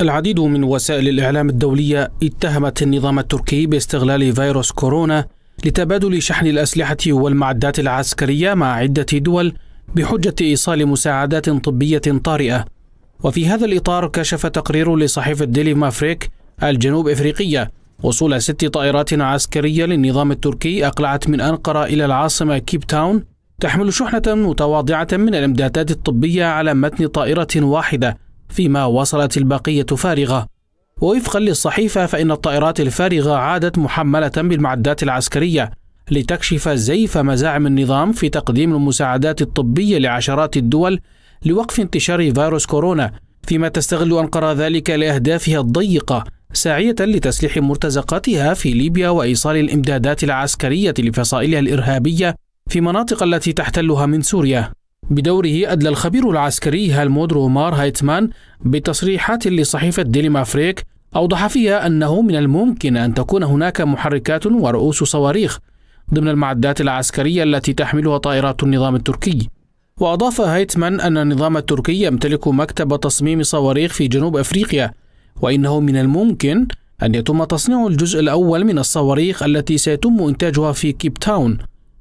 العديد من وسائل الإعلام الدولية اتهمت النظام التركي باستغلال فيروس كورونا لتبادل شحن الأسلحة والمعدات العسكرية مع عدة دول بحجة إيصال مساعدات طبية طارئة وفي هذا الإطار كشف تقرير لصحيفة ديلي مافريك الجنوب إفريقية وصول ست طائرات عسكرية للنظام التركي أقلعت من أنقرة إلى العاصمة كيب تاون تحمل شحنة متواضعة من الإمدادات الطبية على متن طائرة واحدة فيما وصلت البقية فارغة ووفقا للصحيفة فإن الطائرات الفارغة عادت محملة بالمعدات العسكرية لتكشف زيف مزاعم النظام في تقديم المساعدات الطبية لعشرات الدول لوقف انتشار فيروس كورونا فيما تستغل أنقرة ذلك لأهدافها الضيقة ساعية لتسليح مرتزقاتها في ليبيا وإيصال الإمدادات العسكرية لفصائلها الإرهابية في مناطق التي تحتلها من سوريا بدوره أدلى الخبير العسكري هالمود رومار هايتمان بتصريحات لصحيفة ديلي مافريك أوضح فيها أنه من الممكن أن تكون هناك محركات ورؤوس صواريخ ضمن المعدات العسكرية التي تحملها طائرات النظام التركي وأضاف هايتمان أن النظام التركي يمتلك مكتب تصميم صواريخ في جنوب أفريقيا وإنه من الممكن أن يتم تصنيع الجزء الأول من الصواريخ التي سيتم إنتاجها في كيب تاون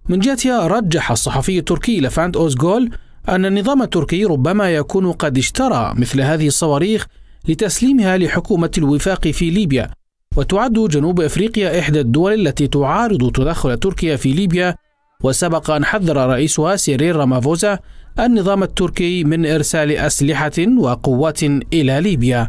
من جهتها رجح الصحفي التركي لفانت أوزغول أن النظام التركي ربما يكون قد اشترى مثل هذه الصواريخ لتسليمها لحكومة الوفاق في ليبيا وتعد جنوب أفريقيا إحدى الدول التي تعارض تدخل تركيا في ليبيا وسبق أن حذر رئيسها سيرير رامافوزا النظام التركي من إرسال أسلحة وقوات إلى ليبيا